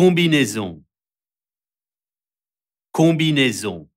Combinaison. Combinaison.